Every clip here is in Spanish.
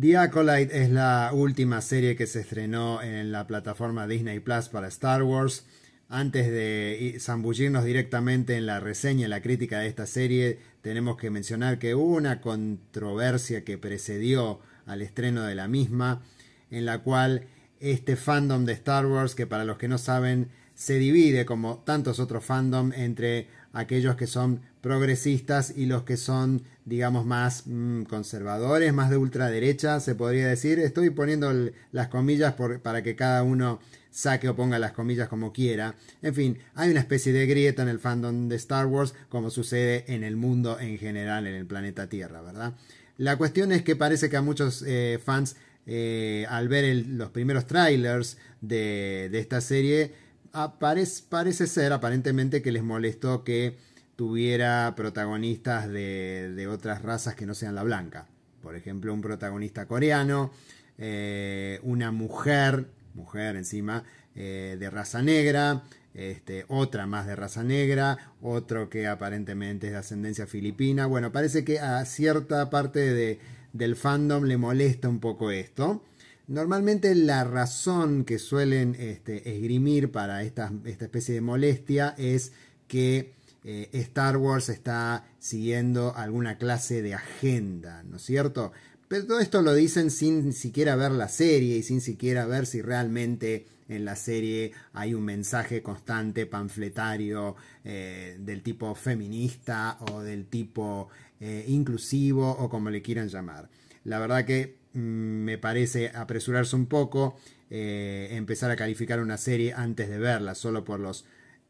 The Acolyte es la última serie que se estrenó en la plataforma Disney Plus para Star Wars. Antes de zambullirnos directamente en la reseña, y la crítica de esta serie, tenemos que mencionar que hubo una controversia que precedió al estreno de la misma, en la cual este fandom de Star Wars, que para los que no saben, se divide como tantos otros fandom entre aquellos que son progresistas y los que son, digamos, más mm, conservadores, más de ultraderecha, se podría decir. Estoy poniendo las comillas para que cada uno saque o ponga las comillas como quiera. En fin, hay una especie de grieta en el fandom de Star Wars, como sucede en el mundo en general, en el planeta Tierra, ¿verdad? La cuestión es que parece que a muchos eh, fans, eh, al ver los primeros trailers de esta serie, Ah, parece ser aparentemente que les molestó que tuviera protagonistas de, otras razas que no sean la blanca. Por ejemplo, un protagonista coreano, eh, una mujer, mujer encima, eh, de raza negra, este, otra más de raza negra, otro que aparentemente es de ascendencia filipina. Bueno, parece que a cierta parte de, del fandom le molesta un poco esto. Normalmente la razón que suelen este, esgrimir para esta, especie de molestia es que eh, Star Wars está siguiendo alguna clase de agenda, ¿no es cierto? Pero todo esto lo dicen sin siquiera ver la serie y sin siquiera ver si realmente en la serie hay un mensaje constante panfletario eh, del tipo feminista o del tipo eh, inclusivo o como le quieran llamar. La verdad que me parece apresurarse un poco, eh, empezar a calificar una serie antes de verla, solo por los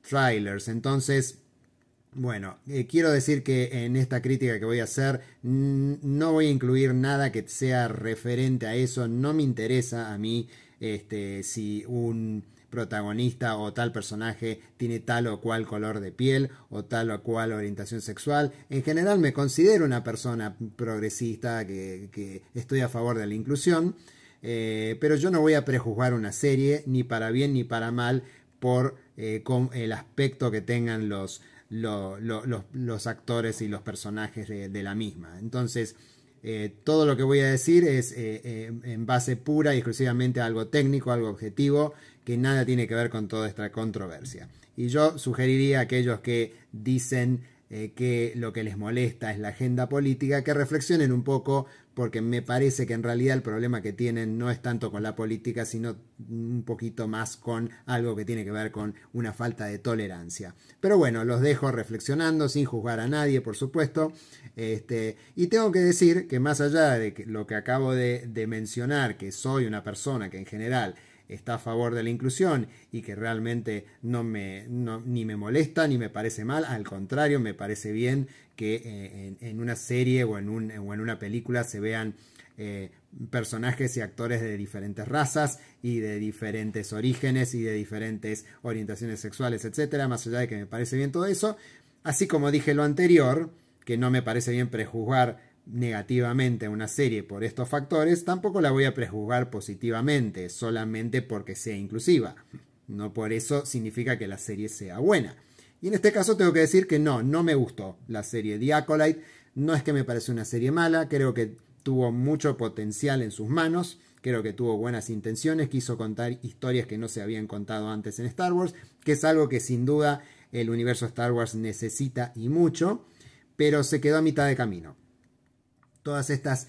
trailers. Entonces, bueno, eh, quiero decir que en esta crítica que voy a hacer no voy a incluir nada que sea referente a eso, no me interesa a mí este, si un protagonista o tal personaje tiene tal o cual color de piel o tal o cual orientación sexual. En general me considero una persona progresista que, estoy a favor de la inclusión, eh, pero yo no voy a prejuzgar una serie ni para bien ni para mal por eh, el aspecto que tengan los, los, actores y los personajes de la misma. Entonces, eh, todo lo que voy a decir es eh, eh, en base pura y exclusivamente a algo técnico, algo objetivo, que nada tiene que ver con toda esta controversia. Y yo sugeriría a aquellos que dicen eh, que lo que les molesta es la agenda política, que reflexionen un poco, porque me parece que en realidad el problema que tienen no es tanto con la política, sino un poquito más con algo que tiene que ver con una falta de tolerancia. Pero bueno, los dejo reflexionando, sin juzgar a nadie, por supuesto. Este, y tengo que decir que más allá de lo que acabo de mencionar, que soy una persona que en general está a favor de la inclusión y que realmente no me, ni me molesta ni me parece mal, al contrario, me parece bien que eh, en, una serie o en, en una película se vean eh, personajes y actores de diferentes razas y de diferentes orígenes y de diferentes orientaciones sexuales, etcétera, más allá de que me parece bien todo eso, así como dije lo anterior, que no me parece bien prejuzgar negativamente una serie por estos factores, tampoco la voy a prejuzgar positivamente, solamente porque sea inclusiva. No por eso significa que la serie sea buena. Y en este caso tengo que decir que no, no me gustó la serie The No es que me parece una serie mala, creo que tuvo mucho potencial en sus manos, creo que tuvo buenas intenciones, quiso contar historias que no se habían contado antes en Star Wars, que es algo que sin duda el universo Star Wars necesita y mucho, pero se quedó a mitad de camino todas estas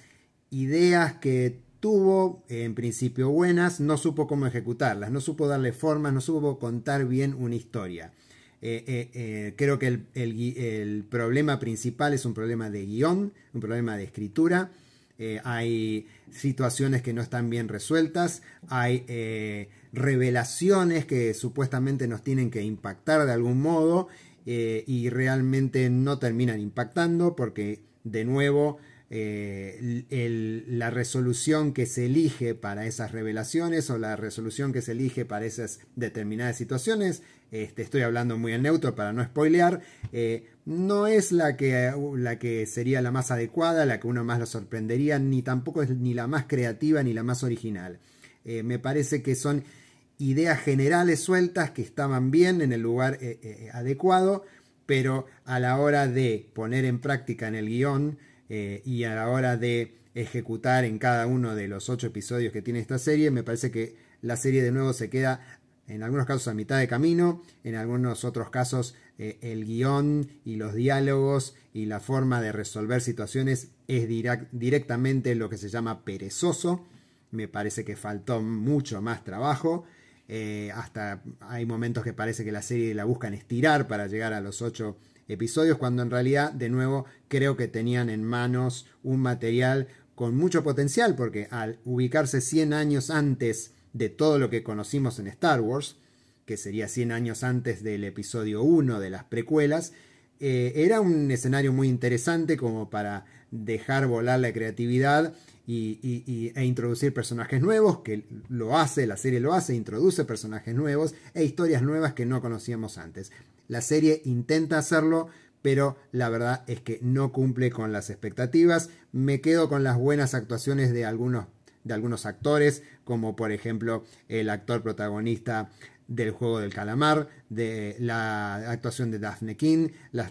ideas que tuvo, en principio buenas, no supo cómo ejecutarlas, no supo darle forma, no supo contar bien una historia. Eh, eh, eh, creo que el, el, problema principal es un problema de guión, un problema de escritura. hay situaciones que no están bien resueltas, hay revelaciones que supuestamente nos tienen que impactar de algún modo y realmente no terminan impactando porque de nuevo eh, la resolución que se elige para esas revelaciones o la resolución que se elige para esas determinadas situaciones, este, estoy hablando muy en neutro para no spoilear, eh, no es la que, la que sería la más adecuada, la que uno más lo sorprendería, ni tampoco es ni la más creativa ni la más original. Eh, me parece que son ideas generales sueltas que estaban bien en el lugar adecuado, pero a la hora de poner en práctica en el guión, eh, y a la hora de ejecutar en cada uno de los ocho episodios que tiene esta serie, me parece que la serie de nuevo se queda en algunos casos a mitad de camino, en algunos otros casos eh, el guión y los diálogos y la forma de resolver situaciones es directamente lo que se llama perezoso. Me parece que faltó mucho más trabajo. Eh, hasta hay momentos que parece que la serie la buscan estirar para llegar a los ocho episodios, cuando en realidad, de nuevo, creo que tenían en manos un material con mucho potencial, porque al ubicarse 100 años antes de todo lo que conocimos en Star Wars, que sería 100 años antes del episodio 1 de las precuelas, eh, era un escenario muy interesante como para dejar volar la creatividad e introducir personajes nuevos, que lo hace, la serie lo hace, introduce personajes nuevos e historias nuevas que no conocíamos antes. La serie intenta hacerlo, pero la verdad es que no cumple con las expectativas. Me quedo con las buenas actuaciones de algunos, de algunos actores, como por ejemplo el actor protagonista del juego del calamar, de la actuación de Daphne King, la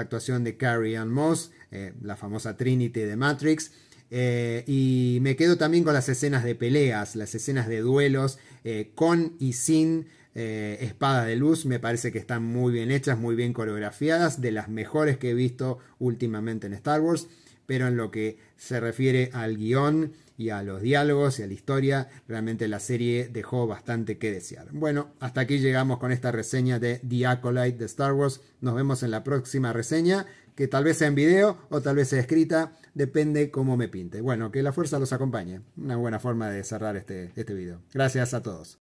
actuación, de Carrie Ann Moss, eh, la famosa Trinity de Matrix, eh, y me quedo también con las escenas de peleas, las escenas de duelos eh, con y sin Espada eh, espadas de luz. Me parece que están muy bien hechas, muy bien coreografiadas, de las mejores que he visto últimamente en Star Wars pero en lo que se refiere al guión y a los diálogos y a la historia, realmente la serie dejó bastante que desear. Bueno, hasta aquí llegamos con esta reseña de The Acolyte de Star Wars. Nos vemos en la próxima reseña, que tal vez sea en video o tal vez sea escrita, depende cómo me pinte. Bueno, que la fuerza los acompañe. Una buena forma de cerrar este, este video. Gracias a todos.